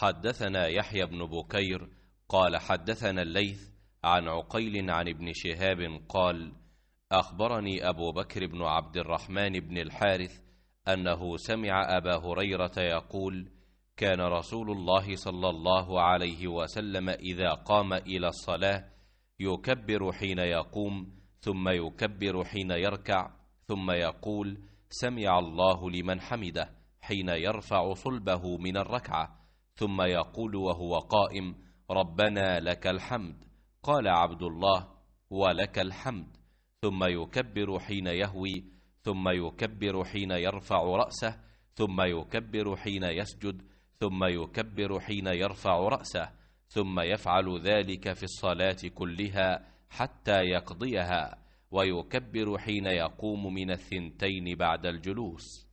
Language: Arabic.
حدثنا يحيى بن بكير قال حدثنا الليث عن عقيل عن ابن شهاب قال أخبرني أبو بكر بن عبد الرحمن بن الحارث أنه سمع أبا هريرة يقول كان رسول الله صلى الله عليه وسلم إذا قام إلى الصلاة يكبر حين يقوم ثم يكبر حين يركع ثم يقول سمع الله لمن حمده حين يرفع صلبه من الركعة ثم يقول وهو قائم ربنا لك الحمد قال عبد الله ولك الحمد ثم يكبر حين يهوي ثم يكبر حين يرفع راسه ثم يكبر حين يسجد ثم يكبر حين يرفع راسه ثم يفعل ذلك في الصلاه كلها حتى يقضيها ويكبر حين يقوم من الثنتين بعد الجلوس